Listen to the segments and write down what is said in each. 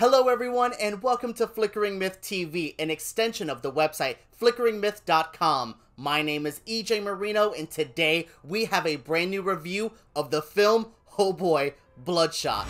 Hello everyone and welcome to Flickering Myth TV, an extension of the website flickeringmyth.com. My name is EJ Marino and today we have a brand new review of the film, oh boy, Bloodshot.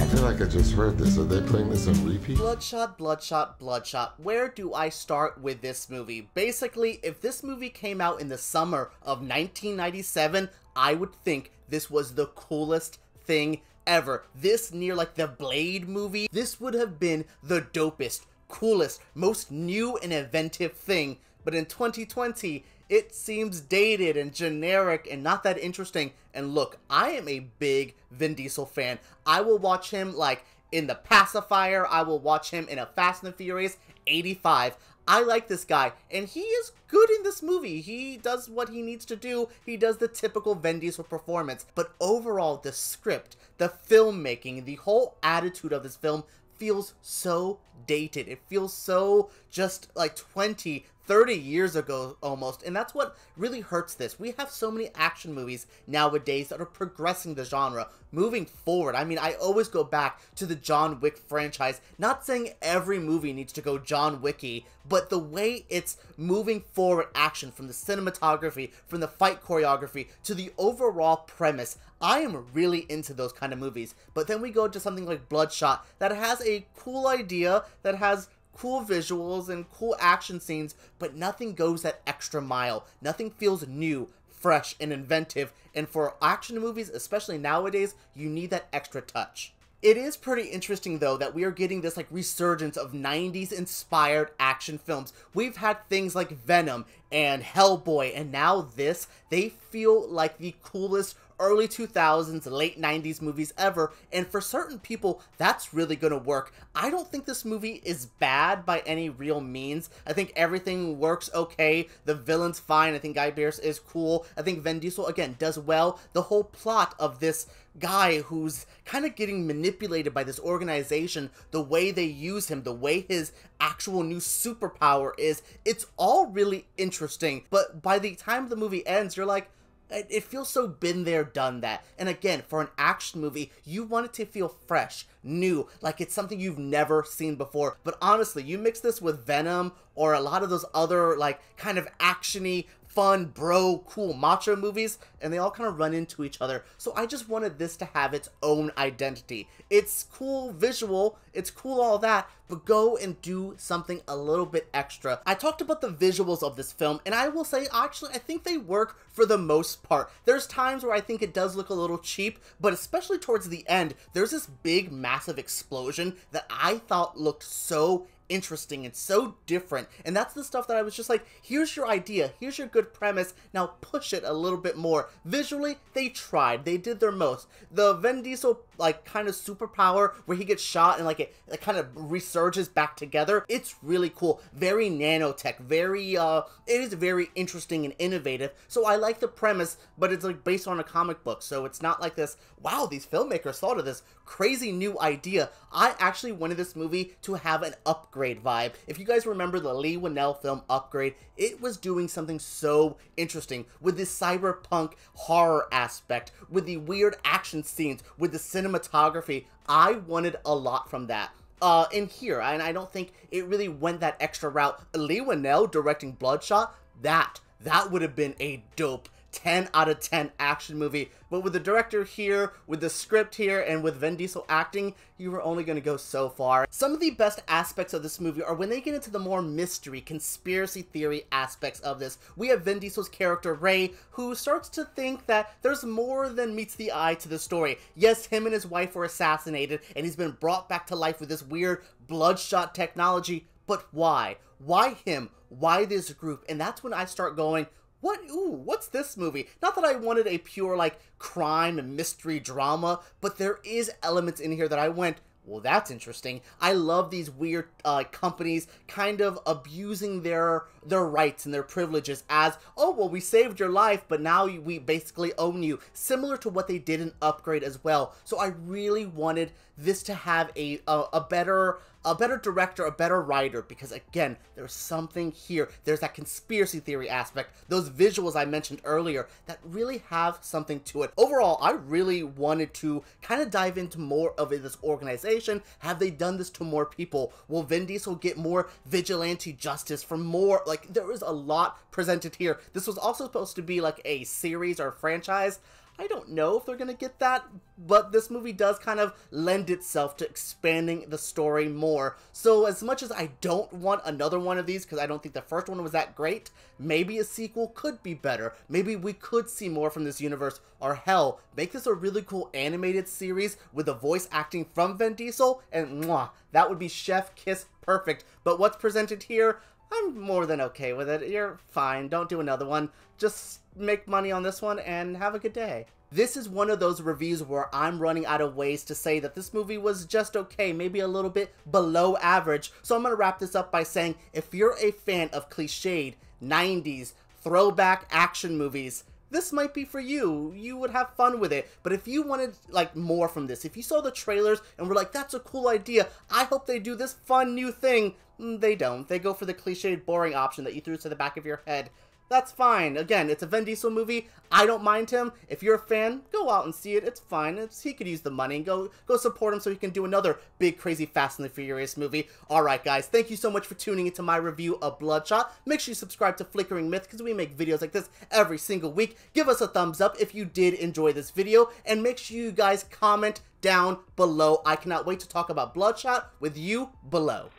I feel like I just heard this. Are they playing this on repeat? Bloodshot, Bloodshot, Bloodshot. Where do I start with this movie? Basically, if this movie came out in the summer of 1997, I would think this was the coolest thing ever. This near like the Blade movie, this would have been the dopest, coolest, most new and inventive thing. But in 2020, it seems dated and generic and not that interesting. And look, I am a big Vin Diesel fan. I will watch him like in The Pacifier. I will watch him in a Fast and Furious 85. I like this guy, and he is good in this movie. He does what he needs to do. He does the typical Vin Diesel performance. But overall, the script, the filmmaking, the whole attitude of this film feels so dated. It feels so just like 20, 30 years ago almost, and that's what really hurts this. We have so many action movies nowadays that are progressing the genre, moving forward. I mean, I always go back to the John Wick franchise, not saying every movie needs to go John Wicky, but the way it's moving forward action from the cinematography, from the fight choreography, to the overall premise, I am really into those kind of movies. But then we go to something like Bloodshot that has a cool idea, that has cool visuals and cool action scenes, but nothing goes that extra mile. Nothing feels new, fresh, and inventive, and for action movies, especially nowadays, you need that extra touch. It is pretty interesting though that we are getting this like resurgence of 90s inspired action films. We've had things like Venom and Hellboy and now this. They feel like the coolest early 2000s, late 90s movies ever, and for certain people, that's really gonna work. I don't think this movie is bad by any real means. I think everything works okay. The villain's fine. I think Guy Pearce is cool. I think Vin Diesel, again, does well. The whole plot of this guy who's kind of getting manipulated by this organization, the way they use him, the way his actual new superpower is, it's all really interesting. But by the time the movie ends, you're like, it feels so been there done that and again for an action movie you want it to feel fresh new like it's something you've never seen before but honestly you mix this with venom or a lot of those other like kind of actiony fun, bro, cool macho movies, and they all kind of run into each other. So I just wanted this to have its own identity. It's cool visual, it's cool all that, but go and do something a little bit extra. I talked about the visuals of this film, and I will say, actually, I think they work for the most part. There's times where I think it does look a little cheap, but especially towards the end, there's this big, massive explosion that I thought looked so interesting and so different. And that's the stuff that I was just like, here's your idea, here's your good premise, now push it a little bit more. Visually, they tried, they did their most. The Vin Diesel like kind of superpower where he gets shot and like it, it kind of resurges back together. It's really cool. Very nanotech, very uh it is very interesting and innovative. So I like the premise, but it's like based on a comic book. So it's not like this, wow, these filmmakers thought of this crazy new idea. I actually wanted this movie to have an upgrade vibe. If you guys remember the Lee Winnell film Upgrade, it was doing something so interesting with the cyberpunk horror aspect, with the weird action scenes, with the cinema cinematography, I wanted a lot from that. Uh, in here, and I don't think it really went that extra route. Lee Winnell directing Bloodshot, that that would have been a dope 10 out of 10 action movie. But with the director here, with the script here, and with Vin Diesel acting, you were only going to go so far. Some of the best aspects of this movie are when they get into the more mystery, conspiracy theory aspects of this. We have Vin Diesel's character, Ray, who starts to think that there's more than meets the eye to the story. Yes, him and his wife were assassinated, and he's been brought back to life with this weird bloodshot technology, but why? Why him? Why this group? And that's when I start going, what ooh, what's this movie? Not that I wanted a pure like crime and mystery drama, but there is elements in here that I went, well, that's interesting. I love these weird uh, companies kind of abusing their their rights and their privileges as, oh, well, we saved your life, but now we basically own you. Similar to what they did in Upgrade as well. So I really wanted this to have a, a, a better a better director, a better writer, because again, there's something here. There's that conspiracy theory aspect, those visuals I mentioned earlier that really have something to it. Overall, I really wanted to kind of dive into more of this organization organization. Have they done this to more people? Will Vin Diesel get more vigilante justice from more? Like, there is a lot presented here. This was also supposed to be like a series or franchise. I don't know if they're going to get that, but this movie does kind of lend itself to expanding the story more. So as much as I don't want another one of these because I don't think the first one was that great, maybe a sequel could be better. Maybe we could see more from this universe or hell, make this a really cool animated series with the voice acting from Vin Diesel and mwah, that would be chef kiss perfect. But what's presented here, I'm more than okay with it. You're fine. Don't do another one. Just make money on this one and have a good day. This is one of those reviews where I'm running out of ways to say that this movie was just okay, maybe a little bit below average. So I'm going to wrap this up by saying if you're a fan of cliched 90s throwback action movies, this might be for you. You would have fun with it. But if you wanted like more from this, if you saw the trailers and were like, that's a cool idea, I hope they do this fun new thing, mm, they don't. They go for the cliched, boring option that you threw to the back of your head that's fine. Again, it's a Vin Diesel movie. I don't mind him. If you're a fan, go out and see it. It's fine. It's, he could use the money. Go go support him so he can do another big, crazy Fast and the Furious movie. All right, guys. Thank you so much for tuning into my review of Bloodshot. Make sure you subscribe to Flickering Myth because we make videos like this every single week. Give us a thumbs up if you did enjoy this video, and make sure you guys comment down below. I cannot wait to talk about Bloodshot with you below.